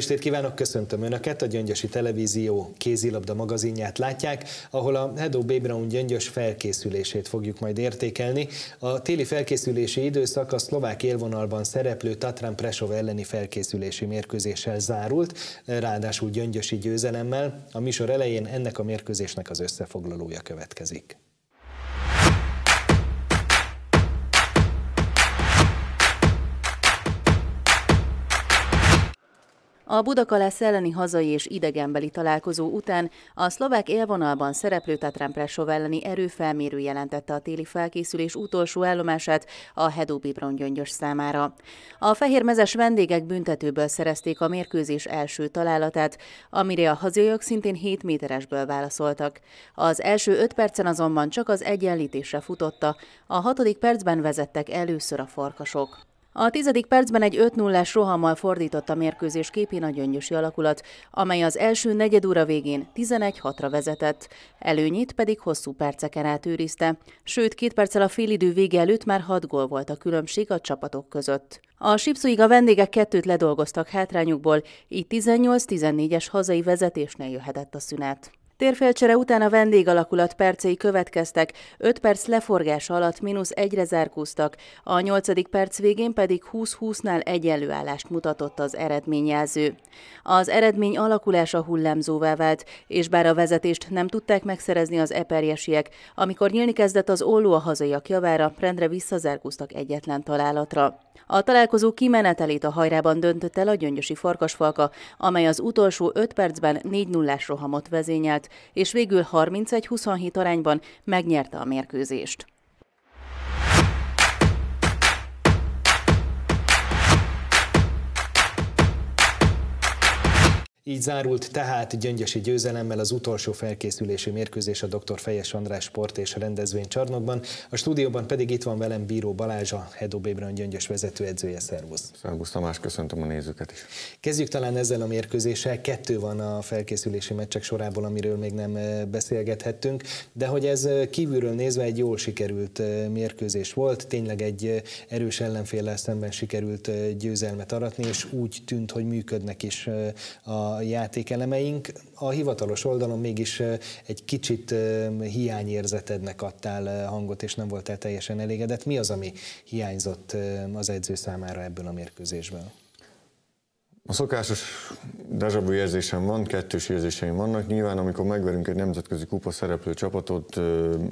estét kívánok, köszöntöm Önöket, a Gyöngyösi Televízió kézilabda magazinját látják, ahol a Hedó B. Brown gyöngyös felkészülését fogjuk majd értékelni. A téli felkészülési időszak a szlovák élvonalban szereplő Tatran Presov elleni felkészülési mérkőzéssel zárult, ráadásul gyöngyösi győzelemmel. A műsor elején ennek a mérkőzésnek az összefoglalója következik. A Budakalász elleni hazai és idegenbeli találkozó után a szlovák élvonalban szereplő Tatrán Presov elleni erőfelmérő jelentette a téli felkészülés utolsó állomását a Hedó Bibron gyöngyös számára. A fehérmezes vendégek büntetőből szerezték a mérkőzés első találatát, amire a hazaiok szintén 7 méteresből válaszoltak. Az első 5 percen azonban csak az egyenlítésre futotta, a hatodik percben vezettek először a farkasok. A tizedik percben egy 5 0 ás rohammal fordított a mérkőzés képén a gyöngyösi alakulat, amely az első negyed óra végén 11-6-ra vezetett, előnyét pedig hosszú perceken át őrizte, sőt két perccel a félidő vége előtt már 6 gól volt a különbség a csapatok között. A Sipszuig a vendégek kettőt ledolgoztak hátrányukból, így 18-14-es hazai vezetésnél jöhetett a szünet. Térfelcsere után a vendégalakulat percei következtek, 5 perc leforgás alatt mínusz egyre zárkóztak, a 8. perc végén pedig 20-20-nál egyenlőállást mutatott az eredményjelző. Az eredmény alakulása hullámzóvá vált, és bár a vezetést nem tudták megszerezni az eperjesiek, amikor nyílni kezdett az olló a hazaiak javára, rendre visszazárkóztak egyetlen találatra. A találkozó kimenetelét a hajrában döntött el a gyöngyösi farkasfalka, amely az utolsó 5 percben 4 0 rohamot vezényelt, és végül 31-27 arányban megnyerte a mérkőzést. Így zárult tehát gyöngyösi győzelemmel az utolsó felkészülési mérkőzés a dr. Fejes András sport és rendezvény csarnokban. A stúdióban pedig itt van velem Bíró Balázs, a Hedó Bébran gyöngyös vezetőedzője. Szervusz! Szervusz Tamás, köszöntöm a nézőket is. Kezdjük talán ezzel a mérkőzéssel. Kettő van a felkészülési meccsek sorából, amiről még nem eh, beszélgethettünk, de hogy ez eh, kívülről nézve egy jól sikerült eh, mérkőzés volt, tényleg egy erős ellenféllel szemben sikerült győzelmet aratni, és úgy tűnt, hogy működnek is a a játékelemeink. A hivatalos oldalon mégis egy kicsit hiányérzetednek adtál hangot, és nem voltál teljesen elégedett. Mi az, ami hiányzott az edző számára ebből a mérkőzésből? A szokásos dezsabú érzésem van, kettős érzéseim vannak. Nyilván, amikor megverünk egy nemzetközi kupa szereplő csapatot,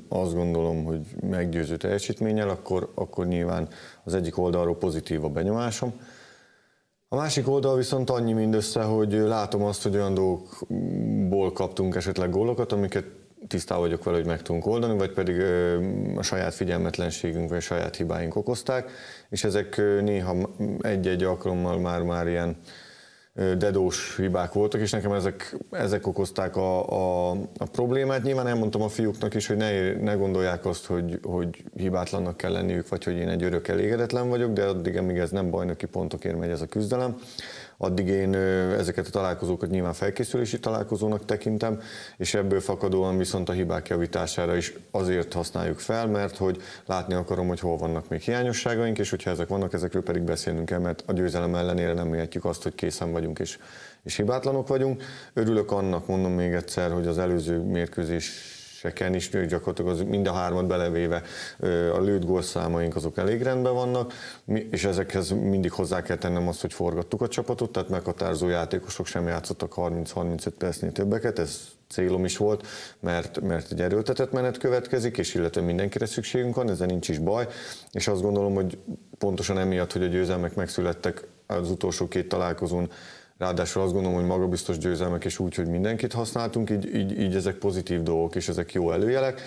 azt gondolom, hogy meggyőző teljesítménnyel, akkor, akkor nyilván az egyik oldalról pozitív a benyomásom. A másik oldal viszont annyi mindössze, hogy látom azt, hogy olyan dolgokból kaptunk esetleg gólokat, amiket tisztá vagyok vele, hogy meg tudunk oldani, vagy pedig a saját figyelmetlenségünk vagy a saját hibáink okozták, és ezek néha egy-egy alkalommal már-már ilyen dedós hibák voltak, és nekem ezek, ezek okozták a, a, a problémát. Nyilván elmondtam a fiúknak is, hogy ne, ne gondolják azt, hogy, hogy hibátlannak kell lenniük, vagy hogy én egy örök elégedetlen vagyok, de addig, amíg ez nem bajnoki pontokért megy ez a küzdelem, addig én ezeket a találkozókat nyilván felkészülési találkozónak tekintem, és ebből fakadóan viszont a hibák javítására is azért használjuk fel, mert hogy látni akarom, hogy hol vannak még hiányosságaink, és hogyha ezek vannak, ezekről pedig beszélnünk kell, mert a győzelem ellenére nem mihetjük azt, hogy készen vagyunk és, és hibátlanok vagyunk. Örülök annak, mondom még egyszer, hogy az előző mérkőzés meccseken is nők gyakorlatilag az mind a hármat belevéve a lőtt gólszámaink azok elég rendben vannak, és ezekhez mindig hozzá kell tennem azt, hogy forgattuk a csapatot, tehát meghatározó játékosok sem játszottak 30-35 percnél többeket, ez célom is volt, mert, mert egy erőltetett menet következik, és illetve mindenkire szükségünk van, ezen nincs is baj, és azt gondolom, hogy pontosan emiatt, hogy a győzelmek megszülettek az utolsó két találkozón, Ráadásul azt gondolom, hogy magabiztos győzelmek, és úgy, hogy mindenkit használtunk, így, így, így ezek pozitív dolgok, és ezek jó előjelek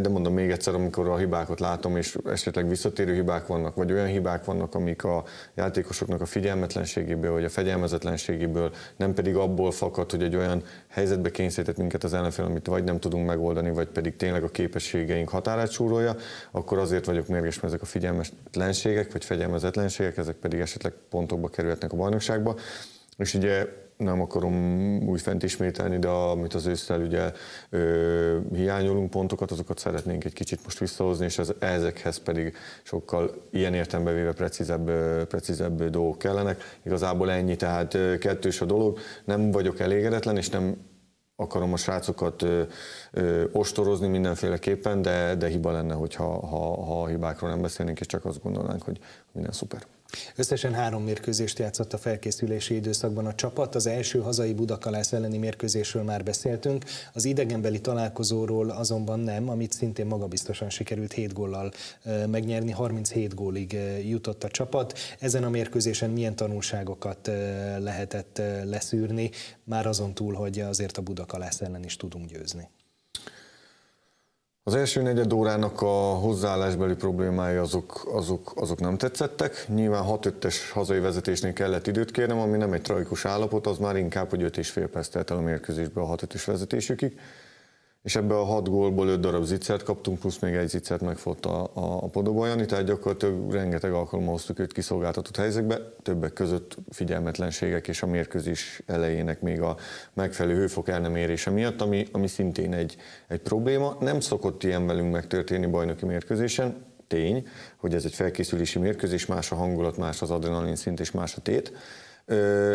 de mondom még egyszer, amikor a hibákat látom, és esetleg visszatérő hibák vannak, vagy olyan hibák vannak, amik a játékosoknak a figyelmetlenségéből, vagy a fegyelmezetlenségéből, nem pedig abból fakad, hogy egy olyan helyzetbe kényszerített minket az ellenfél, amit vagy nem tudunk megoldani, vagy pedig tényleg a képességeink határát súrolja, akkor azért vagyok mérges, mert ezek a figyelmetlenségek, vagy fegyelmezetlenségek, ezek pedig esetleg pontokba kerülhetnek a bajnokságba. És ugye nem akarom fent ismételni, de amit az ősztel ugye ö, hiányolunk pontokat, azokat szeretnénk egy kicsit most visszahozni, és az, ezekhez pedig sokkal ilyen értembe véve precízebb, precízebb dolgok kellenek. Igazából ennyi, tehát kettős a dolog. Nem vagyok elégedetlen, és nem akarom a srácokat ö, ö, ostorozni mindenféleképpen, de, de hiba lenne, hogyha ha, ha a hibákról nem beszélnénk, és csak azt gondolnánk, hogy minden szuper. Összesen három mérkőzést játszott a felkészülési időszakban a csapat. Az első hazai Budakalász elleni mérkőzésről már beszéltünk, az idegenbeli találkozóról azonban nem, amit szintén magabiztosan sikerült 7 góllal megnyerni, 37 gólig jutott a csapat. Ezen a mérkőzésen milyen tanulságokat lehetett leszűrni, már azon túl, hogy azért a Budakalász ellen is tudunk győzni? Az első negyed órának a hozzáállásbeli problémái azok, azok, azok nem tetszettek. Nyilván 6-5-es hazai vezetésnél kellett időt kérnem, ami nem egy tragikus állapot, az már inkább, hogy 5,5 perc telt el a mérkőzésbe a 6-5-ös vezetésükig és ebből a hat gólból öt darab zicert kaptunk, plusz még egy zicert megfogta a, a Podobajani, tehát gyakorlatilag rengeteg alkalommal hoztuk őt kiszolgáltatott helyzetbe, többek között figyelmetlenségek és a mérkőzés elejének még a megfelelő hőfok el nem érése miatt, ami, ami szintén egy, egy probléma. Nem szokott ilyen velünk megtörténni bajnoki mérkőzésen, tény, hogy ez egy felkészülési mérkőzés, más a hangulat, más az adrenalin szint és más a tét,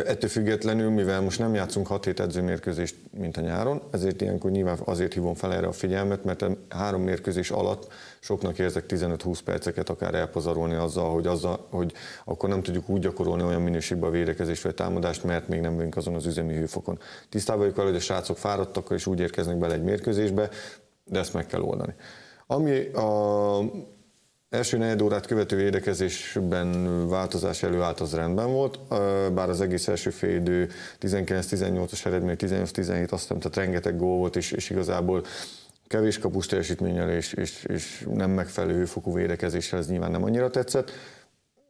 Ettől függetlenül, mivel most nem játszunk 6 hét edzőmérkőzést, mint a nyáron, ezért ilyenkor nyilván azért hívom fel erre a figyelmet, mert a három mérkőzés alatt soknak érzek 15-20 perceket akár elpazarolni azzal, hogy, azzal, hogy akkor nem tudjuk úgy gyakorolni olyan minőségben a védekezést vagy a támadást, mert még nem vagyunk azon az üzemi hőfokon. Tisztában vagyok hogy a srácok fáradtak, és úgy érkeznek bele egy mérkőzésbe, de ezt meg kell oldani. Ami a Első negyed órát követő érdekezésben változás előállt, az rendben volt, bár az egész első fél idő 19-18-as eredmény, 18-17, azt nem, tehát rengeteg gól volt, és, és igazából kevés kapus teljesítménnyel és, és, és nem megfelelő fokú védekezéssel ez nyilván nem annyira tetszett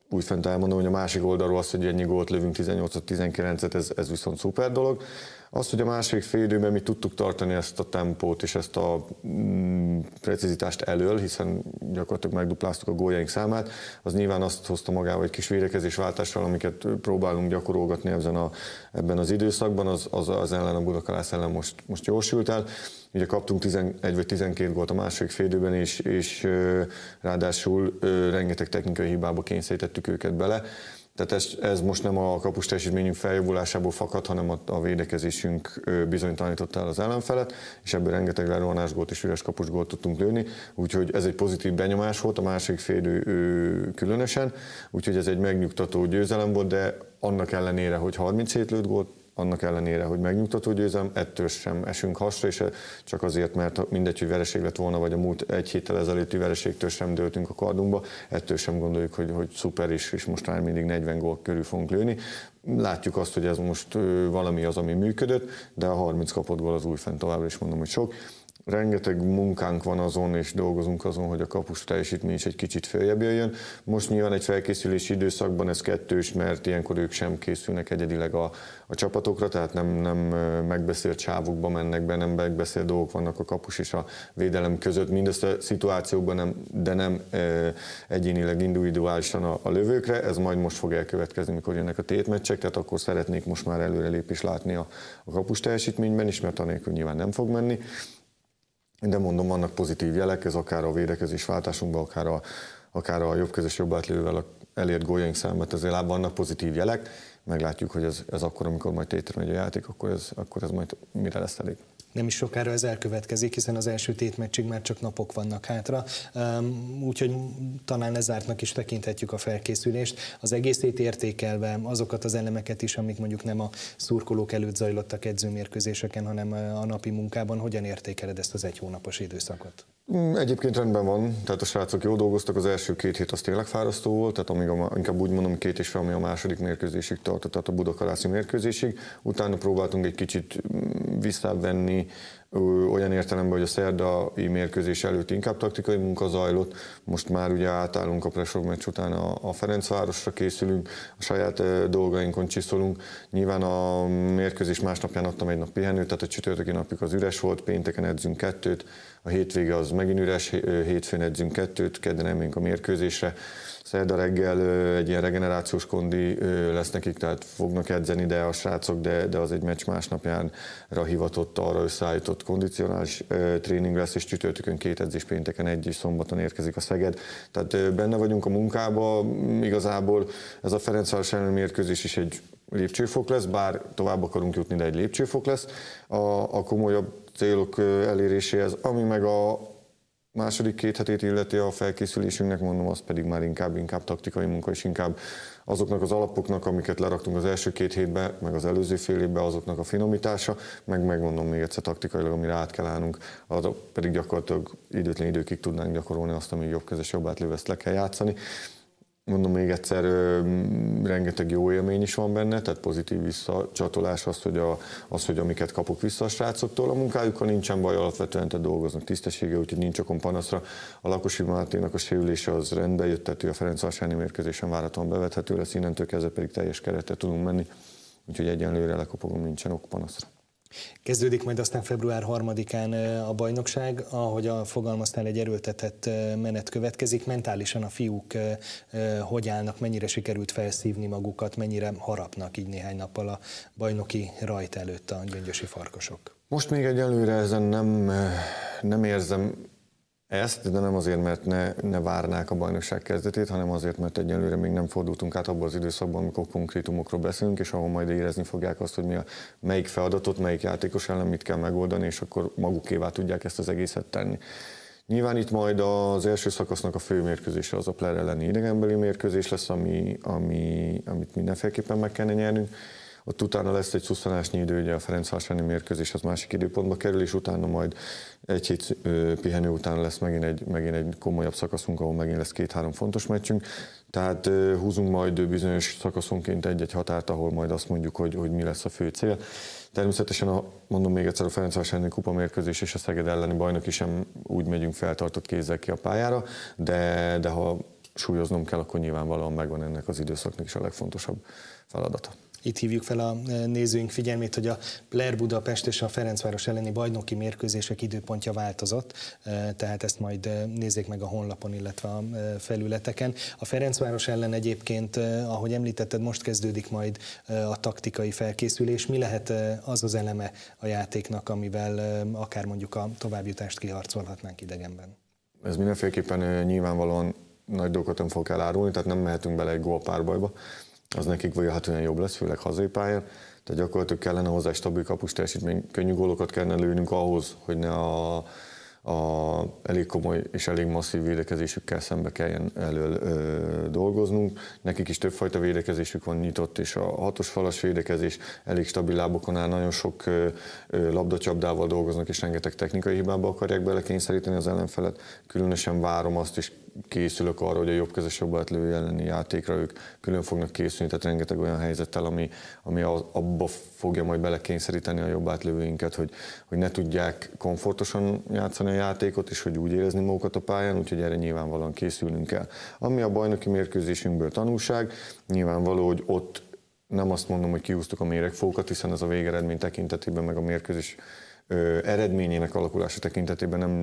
úgy fent elmondom, hogy a másik oldalról az, hogy ennyi gólt lövünk 18-19-et, ez, ez viszont szuper dolog. Az, hogy a második fél időben mi tudtuk tartani ezt a tempót és ezt a mm, precizitást elől, hiszen gyakorlatilag megdupláztuk a góljaink számát, az nyilván azt hozta magával egy kis váltással, amiket próbálunk gyakorolgatni ezen a, ebben az időszakban, az, az, az ellen a Budakalász ellen most, most jósült el. Ugye kaptunk 11 vagy 12 gólt a második félidőben, és, és ráadásul rengeteg technikai hibába kényszerítettük őket bele. Tehát ez, ez most nem a kapus teljesítményünk feljavulásából fakad, hanem a, a védekezésünk bizonytalanította el az ellenfelet, és ebből rengeteg lerohanás gólt és üres kapus gólt tudtunk lőni, úgyhogy ez egy pozitív benyomás volt, a másik félidő különösen, úgyhogy ez egy megnyugtató győzelem volt, de annak ellenére, hogy 37 lőtt gólt annak ellenére, hogy megnyugtató győzem, ettől sem esünk hasra, és csak azért, mert mindegy, hogy vereség lett volna, vagy a múlt egy héttel ezelőtti vereségtől sem döltünk a kardunkba, ettől sem gondoljuk, hogy, hogy szuper is, és most már mindig 40 gól körül fogunk lőni. Látjuk azt, hogy ez most valami az, ami működött, de a 30 kapott gól az újfent továbbra is mondom, hogy sok rengeteg munkánk van azon, és dolgozunk azon, hogy a kapus teljesítmény is egy kicsit följebb jöjjön. Most nyilván egy felkészülési időszakban ez kettős, mert ilyenkor ők sem készülnek egyedileg a, a csapatokra, tehát nem, nem megbeszélt sávokba mennek be, nem megbeszélt dolgok vannak a kapus és a védelem között, mindezt a szituációkban, nem, de nem e, egyénileg individuálisan a, a lövőkre. Ez majd most fog elkövetkezni, mikor jönnek a tétmeccsek, tehát akkor szeretnék most már előrelépés látni a, a kapus teljesítményben is, mert anélkül nyilván nem fog menni. De mondom, vannak pozitív jelek, ez akár a védekezés váltásunkban, akár a, akár a jobb közös jobb átlővel elért gólyaink számát azért lábban vannak pozitív jelek. Meglátjuk, hogy ez, ez akkor, amikor majd tétre megy a játék, akkor ez, akkor ez majd mire lesz elég nem is sokára ez elkövetkezik, hiszen az első tétmeccsig már csak napok vannak hátra, úgyhogy talán lezártnak is tekinthetjük a felkészülést. Az egészét értékelve azokat az elemeket is, amik mondjuk nem a szurkolók előtt zajlottak edzőmérkőzéseken, hanem eh, a napi munkában, hogyan értékeled ezt az egy hónapos időszakot? Mm, egyébként rendben van, tehát a srácok jól dolgoztak, az első két hét az tényleg fárasztó volt, tehát amíg a, inkább úgy mondom két és fel, ami a második mérkőzésig tartott, tehát a budakalászi mérkőzésig. Utána próbáltunk egy kicsit mm, visszavenni olyan értelemben, hogy a szerdai mérkőzés előtt inkább taktikai munka zajlott, most már ugye átállunk a Presov meccs után a, a Ferencvárosra készülünk, a saját dolgainkon csiszolunk. Nyilván a mérkőzés másnapján adtam egy nap pihenőt, tehát a csütörtöki napjuk az üres volt, pénteken edzünk kettőt, a hétvége az megint üres, hétfőn edzünk kettőt, kedden elmegyünk a mérkőzésre, szerda reggel egy ilyen regenerációs kondi lesz nekik, tehát fognak edzeni, de a srácok, de, de az egy meccs másnapjánra hivatott, arra összeállított kondicionális tréning lesz, és csütörtökön két edzés, pénteken egy, és szombaton érkezik a Szeged. Tehát benne vagyunk a munkába, igazából ez a Ferencváros elleni mérkőzés is egy lépcsőfok lesz, bár tovább akarunk jutni, de egy lépcsőfok lesz. A, a komolyabb célok eléréséhez. Ami meg a második két hetét illeti a felkészülésünknek, mondom, az pedig már inkább, inkább taktikai munka, és inkább azoknak az alapoknak, amiket leraktunk az első két hétbe, meg az előző fél évben, azoknak a finomítása, meg megmondom még egyszer taktikailag, amire át kell állnunk, az pedig gyakorlatilag időtlen időkig tudnánk gyakorolni azt, ami jobb kezes, jobb átlőve, ezt le kell játszani mondom még egyszer, rengeteg jó élmény is van benne, tehát pozitív visszacsatolás az, hogy, a, az, hogy amiket kapok vissza a srácoktól. A munkájukkal nincsen baj, alapvetően te dolgoznak tisztessége, úgyhogy nincs okom panaszra. A Lakosi Máténak a sérülése az rendbe jöttető, a Ferencvásáni mérkőzésen váraton bevethető lesz, innentől kezdve pedig teljes keretet tudunk menni, úgyhogy egyenlőre lekopogom, nincsen ok panaszra. Kezdődik majd aztán február 3-án a bajnokság, ahogy a fogalmaztál, egy erőltetett menet következik. Mentálisan a fiúk hogy állnak, mennyire sikerült felszívni magukat, mennyire harapnak így néhány nappal a bajnoki rajt előtt a gyöngyösi farkasok? Most még egyelőre ezen nem, nem érzem ezt, de nem azért, mert ne, ne várnák a bajnokság kezdetét, hanem azért, mert egyelőre még nem fordultunk át abban az időszakban, amikor konkrétumokról beszélünk, és ahol majd érezni fogják azt, hogy mi a, melyik feladatot, melyik játékos ellen mit kell megoldani, és akkor magukévá tudják ezt az egészet tenni. Nyilván itt majd az első szakasznak a fő mérkőzése az a Pler elleni idegenbeli mérkőzés lesz, ami, ami, amit mindenféleképpen meg kellene nyernünk. Ott utána lesz egy szuszanásnyi idő, ugye a Ferencvárosi mérkőzés az másik időpontba kerül, és utána majd egy hét pihenő után lesz megint egy, megint egy komolyabb szakaszunk, ahol megint lesz két-három fontos meccsünk. Tehát húzunk majd bizonyos szakaszonként egy-egy határt, ahol majd azt mondjuk, hogy, hogy mi lesz a fő cél. Természetesen, a, mondom még egyszer, a Ferencvásárhelyi kupa mérkőzés és a Szeged elleni is sem úgy megyünk feltartott kézzel ki a pályára, de, de ha súlyoznom kell, akkor nyilvánvalóan megvan ennek az időszaknak is a legfontosabb feladata. Itt hívjuk fel a e, nézőink figyelmét, hogy a Blair Budapest és a Ferencváros elleni bajnoki mérkőzések időpontja változott, e, tehát ezt majd e, nézzék meg a honlapon, illetve a felületeken. A Ferencváros ellen egyébként, ahogy említetted, most kezdődik majd a taktikai felkészülés. Mi lehet az az eleme a játéknak, amivel akár mondjuk a továbbjutást kiharcolhatnánk idegenben? Ez mindenféleképpen nyilvánvalóan nagy dolgokat nem fog elárulni, tehát nem mehetünk bele egy gólpárbajba az nekik vélhetően jobb lesz, főleg hazai pályán. Tehát gyakorlatilag kellene hozzá egy stabil kapus teljesítmény, könnyű gólokat kellene lőnünk ahhoz, hogy ne a, a elég komoly és elég masszív védekezésükkel szembe kelljen elől ö, dolgoznunk. Nekik is többfajta védekezésük van nyitott, és a hatos falas védekezés elég stabil lábokon áll, nagyon sok ö, ö, labdacsapdával dolgoznak, és rengeteg technikai hibába akarják belekényszeríteni az ellenfelet. Különösen várom azt is, készülök arra, hogy a jobbkezes jobbátlő elleni játékra ők külön fognak készülni, tehát rengeteg olyan helyzettel, ami, ami abba fogja majd belekényszeríteni a jobbátlőinket, hogy, hogy ne tudják komfortosan játszani a játékot, és hogy úgy érezni magukat a pályán, úgyhogy erre nyilvánvalóan készülnünk kell. Ami a bajnoki mérkőzésünkből tanulság, nyilvánvaló, hogy ott nem azt mondom, hogy kiúztuk a méregfókat, hiszen ez a végeredmény tekintetében meg a mérkőzés eredményének alakulása tekintetében nem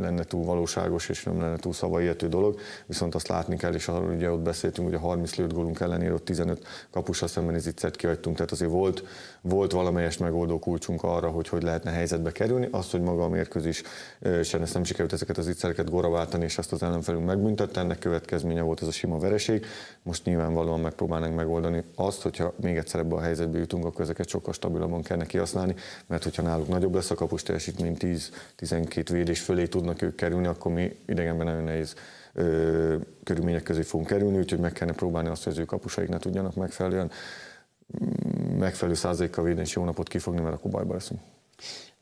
lenne túl valóságos és nem lenne túl szavaiető dolog, viszont azt látni kell, és arról ugye ott beszéltünk, hogy a 35 gólunk ellenére ott 15 kapusra szemben itt kihagytunk, tehát azért volt, volt valamelyes megoldó kulcsunk arra, hogy hogy lehetne helyzetbe kerülni. Azt, hogy maga a mérkőzés sem nem sikerült ezeket az itt goraváltani, és ezt az ellenfelünk megbüntette, ennek következménye volt ez a sima vereség. Most nyilvánvalóan megpróbálnánk megoldani azt, hogyha még egyszer ebbe a helyzetbe jutunk, akkor ezeket sokkal stabilabban kell kihasználni, mert hogyha náluk nagyobb lesz a kapus teljesítmény, 10-12 védés fölé tudnak ők kerülni, akkor mi idegenben nagyon nehéz ö, körülmények közé fogunk kerülni, úgyhogy meg kellene próbálni azt, hogy az ő kapusaik ne tudjanak megfelelően megfelelő százalékkal védeni, és jó napot kifogni, mert akkor bajba leszünk.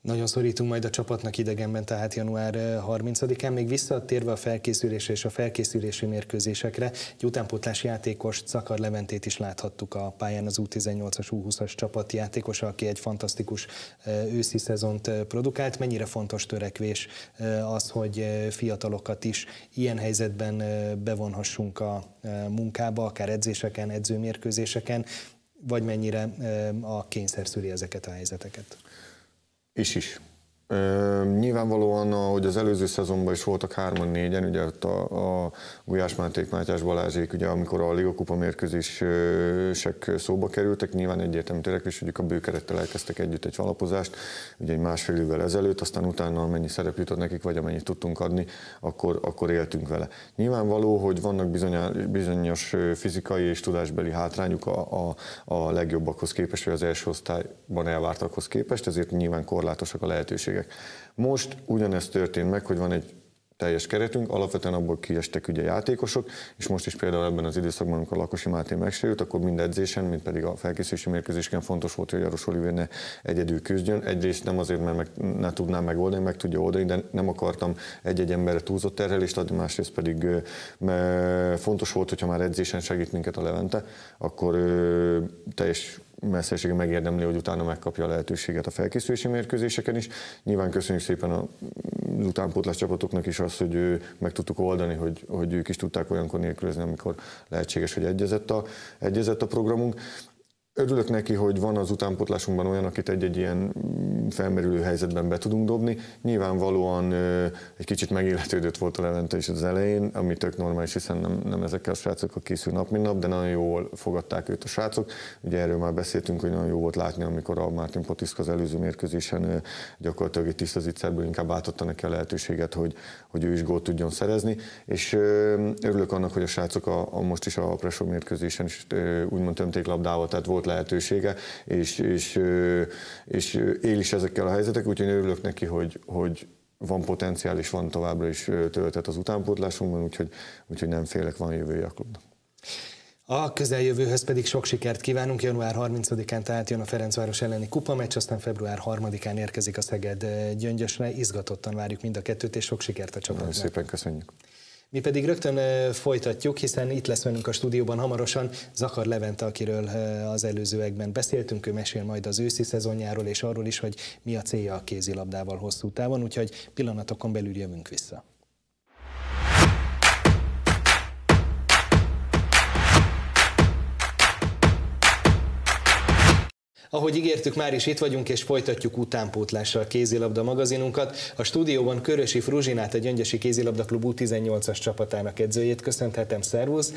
Nagyon szorítunk majd a csapatnak idegenben, tehát január 30-án. Eh, Még visszatérve a felkészülésre és a felkészülési mérkőzésekre, egy utánpótlás játékos Szakar Leventét is láthattuk a pályán az U18-as, U20-as csapat játékos, aki egy fantasztikus eh, őszi szezont eh, produkált. Mennyire fontos törekvés az, hogy fiatalokat is ilyen helyzetben bevonhassunk a munkába, akár edzéseken, edzőmérkőzéseken, vagy mennyire a kényszer szüli ezeket a helyzeteket? e X. Ö, nyilvánvalóan, ahogy az előző szezonban is voltak hárman négyen, ugye ott a, a Gulyás Máték, Mátyás Balázsék, ugye amikor a Liga Kupa mérkőzések szóba kerültek, nyilván egyértelmű törekvésügyük a bőkerettel elkezdtek együtt egy alapozást, ugye egy másfél évvel ezelőtt, aztán utána amennyi szerep jutott nekik, vagy amennyit tudtunk adni, akkor, akkor éltünk vele. Nyilvánvaló, hogy vannak bizonyos fizikai és tudásbeli hátrányuk a, a, a legjobbakhoz képest, vagy az első osztályban elvártakhoz képest, ezért nyilván korlátosak a lehetőségek lehetőségek. Most ugyanezt történt meg, hogy van egy teljes keretünk, alapvetően abból kiestek ugye játékosok, és most is például ebben az időszakban, amikor Lakosi Máté megsérült, akkor mind edzésen, mind pedig a felkészülési mérkőzésken fontos volt, hogy Jaros Oliver ne egyedül küzdjön. Egyrészt nem azért, mert meg, ne tudnám megoldani, meg tudja oldani, de nem akartam egy-egy emberre túlzott terhelést adni, másrészt pedig fontos volt, hogyha már edzésen segít minket a Levente, akkor teljes messzessége megérdemli, hogy utána megkapja a lehetőséget a felkészülési mérkőzéseken is. Nyilván köszönjük szépen a utánpótlás csapatoknak is azt, hogy ő, meg tudtuk oldani, hogy, hogy ők is tudták olyankor nélkülözni, amikor lehetséges, hogy egyezett a, egyezett a programunk. Örülök neki, hogy van az utánpótlásunkban olyan, akit egy-egy ilyen felmerülő helyzetben be tudunk dobni. Nyilvánvalóan egy kicsit megilletődött volt a Levente is az elején, ami tök normális, hiszen nem, nem ezekkel a srácokkal készül nap, mint nap, de nagyon jól fogadták őt a srácok. Ugye erről már beszéltünk, hogy nagyon jó volt látni, amikor a Martin Potiszka az előző mérkőzésen gyakorlatilag itt zicserből inkább átadta neki a lehetőséget, hogy, hogy ő is gólt tudjon szerezni, és örülök annak, hogy a srácok a, a most is a Presó mérkőzésen is úgymond tömték labdával, tehát volt lehetősége, és, és, és él is ezekkel a helyzetek, úgyhogy örülök neki, hogy, hogy van potenciális, van továbbra is töltet az utánpótlásunkban, úgyhogy, úgyhogy nem félek, van jövője a klubnak. A közeljövőhöz pedig sok sikert kívánunk. Január 30-án tehát jön a Ferencváros elleni kupameccs, aztán február 3-án érkezik a Szeged Gyöngyösre. Izgatottan várjuk mind a kettőt, és sok sikert a csapatnak. Nagyon szépen köszönjük. Mi pedig rögtön folytatjuk, hiszen itt lesz velünk a stúdióban hamarosan Zakar Levent, akiről az előzőekben beszéltünk. Ő mesél majd az őszi szezonjáról és arról is, hogy mi a célja a kézilabdával hosszú távon, úgyhogy pillanatokon belül jövünk vissza. Ahogy ígértük, már is itt vagyunk, és folytatjuk utánpótlással kézilabda magazinunkat. A stúdióban Körösi Fruzsinát, a Gyöngyösi Kézilabda Klub U18-as csapatának edzőjét köszönhetem, szervusz!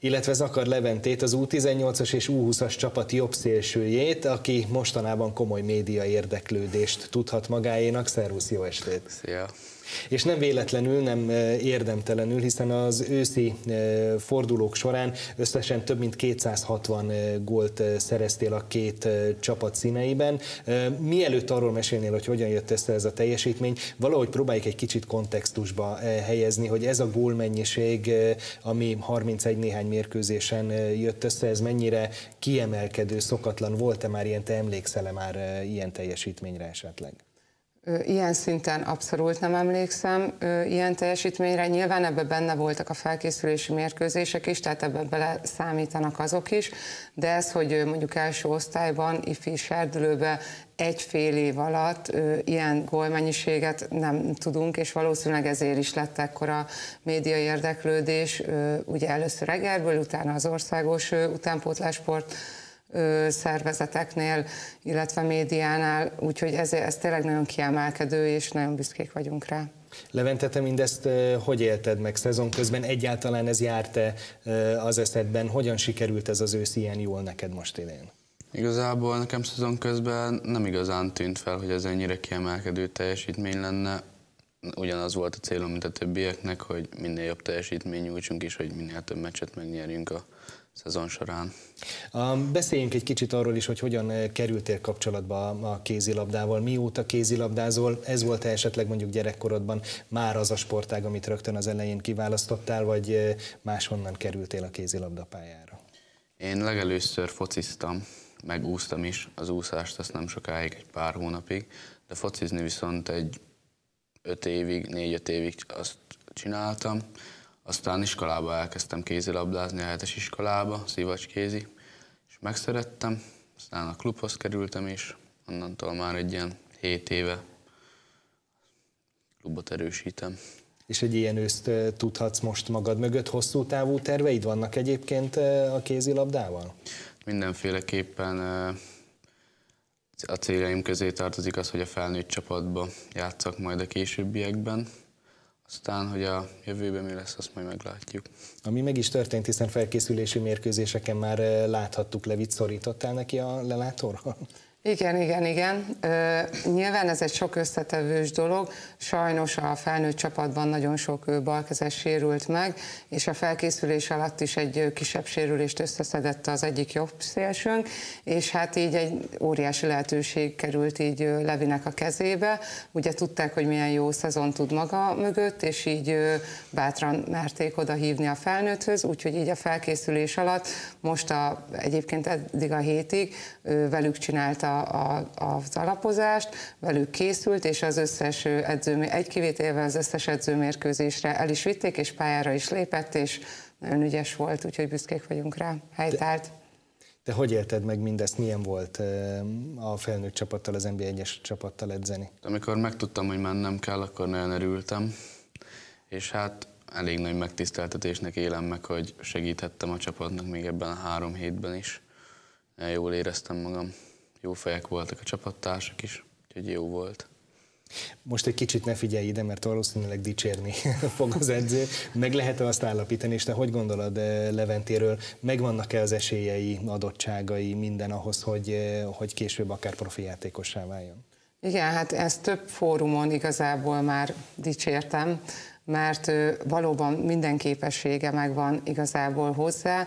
illetve Zakar Leventét, az U18-as és U20-as csapat jobb szélsőjét, aki mostanában komoly média érdeklődést tudhat magáénak. Szervusz, jó estét! Szia! És nem véletlenül, nem e, érdemtelenül, hiszen az őszi e, fordulók során összesen több mint 260 e, gólt szereztél a két csapat színeiben. Mielőtt arról mesélnél, hogy hogyan jött össze ez a teljesítmény, valahogy próbáljuk egy kicsit kontextusba helyezni, hogy ez a gólmennyiség, ami 31 néhány mérkőzésen jött össze, ez mennyire kiemelkedő, szokatlan, volt-e már ilyen, te emlékszel -e már ilyen teljesítményre esetleg? Ilyen szinten abszolút nem emlékszem ilyen teljesítményre. Nyilván ebben benne voltak a felkészülési mérkőzések is, tehát ebben bele számítanak azok is, de ez, hogy mondjuk első osztályban, ifi serdülőben egy fél év alatt ö, ilyen gólmennyiséget nem tudunk, és valószínűleg ezért is lett ekkora média érdeklődés, ö, ugye először Egerből, utána az országos ö, utánpótlásport szervezeteknél, illetve médiánál, úgyhogy ez, ez tényleg nagyon kiemelkedő, és nagyon büszkék vagyunk rá. Levente, te mindezt hogy élted meg szezon közben? Egyáltalán ez járt-e az eszedben? Hogyan sikerült ez az ősz ilyen jól neked most idén? Igazából nekem szezon közben nem igazán tűnt fel, hogy ez ennyire kiemelkedő teljesítmény lenne. Ugyanaz volt a célom, mint a többieknek, hogy minél jobb teljesítmény nyújtsunk, és hogy minél több meccset megnyerjünk a szezon során. Beszéljünk egy kicsit arról is, hogy hogyan eh, kerültél kapcsolatba a kézilabdával, mióta kézilabdázol, ez volt -e esetleg mondjuk gyerekkorodban már az a sportág, amit rögtön az elején kiválasztottál, vagy eh, máshonnan kerültél a kézilabda pályára? Én legelőször fociztam, meg úsztam is, az úszást azt nem sokáig, egy pár hónapig, de focizni viszont egy öt évig, négy-öt évig azt csináltam, aztán iskolába elkezdtem kézilabdázni, a hetes iskolába, Szivacs kézi, megszerettem, aztán a klubhoz kerültem is, onnantól már egy ilyen 7 éve klubot erősítem. És egy ilyen őszt tudhatsz most magad mögött, hosszú távú terveid vannak egyébként a kézilabdával? Mindenféleképpen a céljaim közé tartozik az, hogy a felnőtt csapatba játszak majd a későbbiekben, aztán, hogy a jövőben mi lesz, azt majd meglátjuk. Ami meg is történt, hiszen felkészülési mérkőzéseken már eh, láthattuk, Levit szorítottál neki a lelátóról? Igen, igen, igen. Ö, nyilván ez egy sok összetevős dolog. Sajnos a felnőtt csapatban nagyon sok balkezes sérült meg, és a felkészülés alatt is egy kisebb sérülést összeszedett az egyik jobb szélsőnk, és hát így egy óriási lehetőség került így Levinek a kezébe. Ugye tudták, hogy milyen jó szezon tud maga mögött, és így bátran merték oda hívni a felnőtthöz, úgyhogy így a felkészülés alatt most a, egyébként eddig a hétig velük csinálta a, a, az alapozást, velük készült, és az összes edző, egy kivételével az összes edzőmérkőzésre el is vitték, és pályára is lépett, és nagyon ügyes volt, úgyhogy büszkék vagyunk rá, helytált. De... hogy élted meg mindezt? Milyen volt a felnőtt csapattal, az NBA 1-es csapattal edzeni? Amikor megtudtam, hogy mennem kell, akkor nagyon örültem, és hát elég nagy megtiszteltetésnek élem meg, hogy segíthettem a csapatnak még ebben a három hétben is. Jól éreztem magam jó fejek voltak a csapattársak is, úgyhogy jó volt. Most egy kicsit ne figyelj ide, mert valószínűleg dicsérni fog az edző. Meg lehet-e azt állapítani, és te hogy gondolod eh, Leventéről, megvannak-e az esélyei, adottságai, minden ahhoz, hogy, eh, hogy később akár profi játékossá váljon? Igen, hát ezt több fórumon igazából már dicsértem, mert valóban minden képessége megvan igazából hozzá.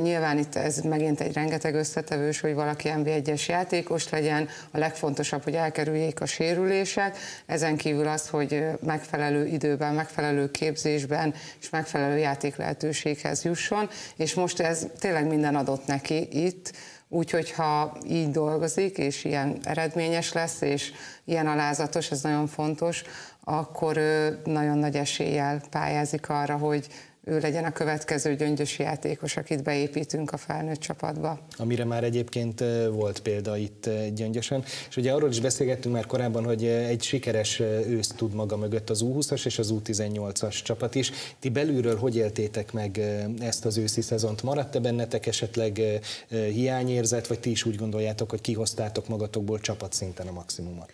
Nyilván itt ez megint egy rengeteg összetevős, hogy valaki NB1-es játékos legyen, a legfontosabb, hogy elkerüljék a sérülések, ezen kívül az, hogy megfelelő időben, megfelelő képzésben és megfelelő játék lehetőséghez jusson, és most ez tényleg minden adott neki itt, Úgyhogy ha így dolgozik, és ilyen eredményes lesz, és ilyen alázatos, ez nagyon fontos, akkor ő nagyon nagy eséllyel pályázik arra, hogy ő legyen a következő gyöngyös játékos, akit beépítünk a felnőtt csapatba. Amire már egyébként volt példa itt gyöngyösen. És ugye arról is beszélgettünk már korábban, hogy egy sikeres őszt tud maga mögött az U20-as és az U18-as csapat is. Ti belülről hogy éltétek meg ezt az őszi szezont? Maradt-e bennetek esetleg hiányérzet, vagy ti is úgy gondoljátok, hogy kihoztátok magatokból csapatszinten a maximumot?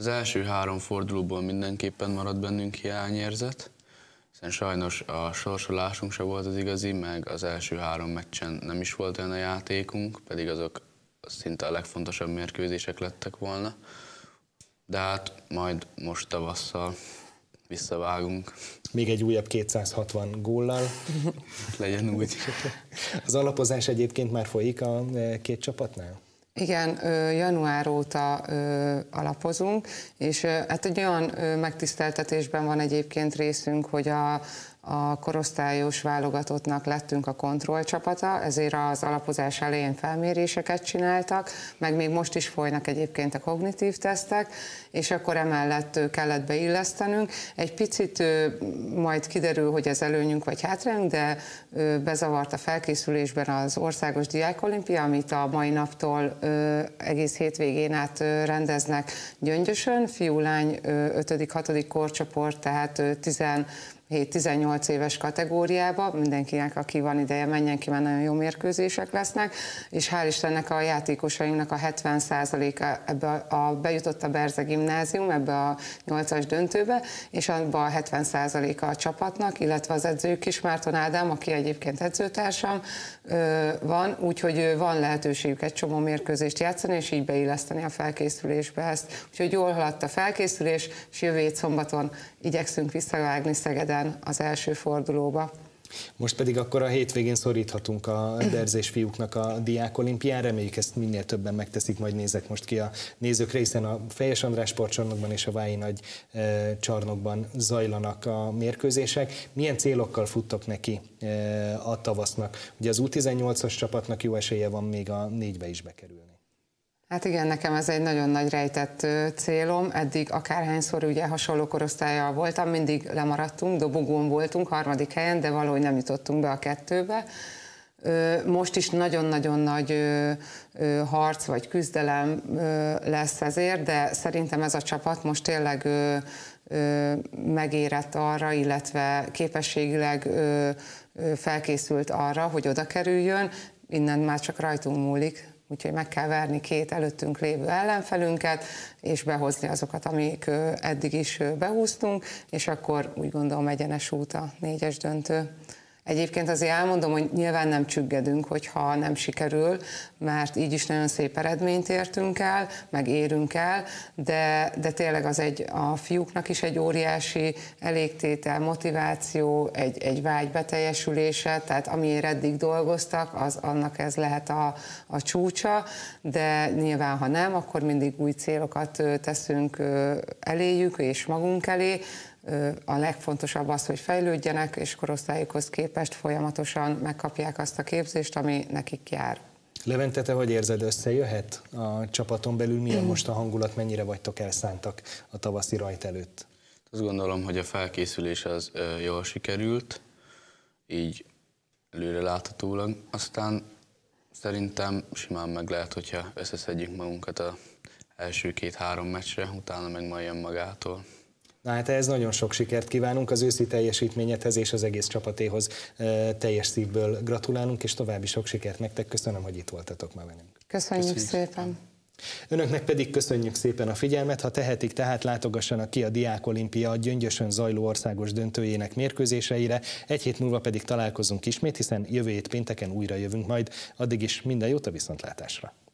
Az első három fordulóból mindenképpen maradt bennünk hiányérzet, hiszen sajnos a sorsolásunk se volt az igazi, meg az első három meccsen nem is volt olyan a játékunk, pedig azok szinte a legfontosabb mérkőzések lettek volna. De hát majd most tavasszal visszavágunk. Még egy újabb 260 góllal. Legyen úgy. Az alapozás egyébként már folyik a két csapatnál? Igen, január óta alapozunk, és hát egy olyan megtiszteltetésben van egyébként részünk, hogy a a korosztályos válogatottnak lettünk a kontrollcsapata, ezért az alapozás elején felméréseket csináltak, meg még most is folynak egyébként a kognitív tesztek, és akkor emellett kellett beillesztenünk. Egy picit majd kiderül, hogy ez előnyünk vagy hátrányunk, de bezavart a felkészülésben az Országos Diákolimpia, amit a mai naptól egész hétvégén át rendeznek Gyöngyösön, fiú-lány 5.-6. korcsoport, tehát 10 7-18 éves kategóriába, mindenkinek, aki van ideje, menjen ki, mert nagyon jó mérkőzések lesznek, és hál' Istennek a játékosainknak a 70%-a ebbe a, a bejutott a Berze gimnázium, ebbe a 8-as döntőbe, és abban a 70%-a a csapatnak, illetve az is, Márton Ádám, aki egyébként edzőtársam van, úgyhogy van lehetőségük egy csomó mérkőzést játszani, és így beilleszteni a felkészülésbe ezt. Úgyhogy jól haladt a felkészülés, és jövő szombaton igyekszünk visszavágni Szegedel után az első fordulóba. Most pedig akkor a hétvégén szoríthatunk a derzés fiúknak a diák olimpián. Reméljük ezt minél többen megteszik, majd nézek most ki a nézők részen a Fejes András sportcsarnokban és a Vályi Nagy e, csarnokban zajlanak a mérkőzések. Milyen célokkal futtak neki e, a tavasznak? Ugye az U18-as csapatnak jó esélye van még a négybe is bekerülni. Hát igen, nekem ez egy nagyon nagy rejtett célom. Eddig akárhányszor ugye hasonló korosztályjal voltam, mindig lemaradtunk, dobogón voltunk, harmadik helyen, de valahogy nem jutottunk be a kettőbe. Most is nagyon-nagyon nagy harc vagy küzdelem lesz ezért, de szerintem ez a csapat most tényleg megérett arra, illetve képességileg felkészült arra, hogy oda kerüljön. Innen már csak rajtunk múlik úgyhogy meg kell verni két előttünk lévő ellenfelünket, és behozni azokat, amik eddig is behúztunk, és akkor úgy gondolom egyenes út a négyes döntő. Egyébként azért elmondom, hogy nyilván nem csüggedünk, hogyha nem sikerül, mert így is nagyon szép eredményt értünk el, meg érünk el, de, de tényleg az egy a fiúknak is egy óriási elégtétel, motiváció, egy, egy vágy beteljesülése, tehát amiért eddig dolgoztak, az annak ez lehet a, a csúcsa, de nyilván ha nem, akkor mindig új célokat teszünk eléjük és magunk elé, a legfontosabb az, hogy fejlődjenek, és korosztályukhoz képest folyamatosan megkapják azt a képzést, ami nekik jár. Levente, te hogy érzed, összejöhet a csapaton belül? Milyen most a hangulat, mennyire vagytok elszántak a tavaszi rajt előtt? Azt gondolom, hogy a felkészülés az jól sikerült, így előre láthatólag. Aztán szerintem simán meg lehet, hogyha összeszedjük magunkat a első két-három meccsre, utána meg majd jön magától. Na hát ez nagyon sok sikert kívánunk az őszi teljesítményethez és az egész csapatéhoz teljes szívből gratulálunk, és további sok sikert nektek. Köszönöm, hogy itt voltatok ma velünk. Köszönjük, Köszönjük szépen. Önöknek pedig köszönjük szépen a figyelmet, ha tehetik, tehát látogassanak ki a Diák Olimpia gyöngyösön zajló országos döntőjének mérkőzéseire, egy hét múlva pedig találkozunk ismét, hiszen jövő hét pénteken újra jövünk majd, addig is minden jót a viszontlátásra!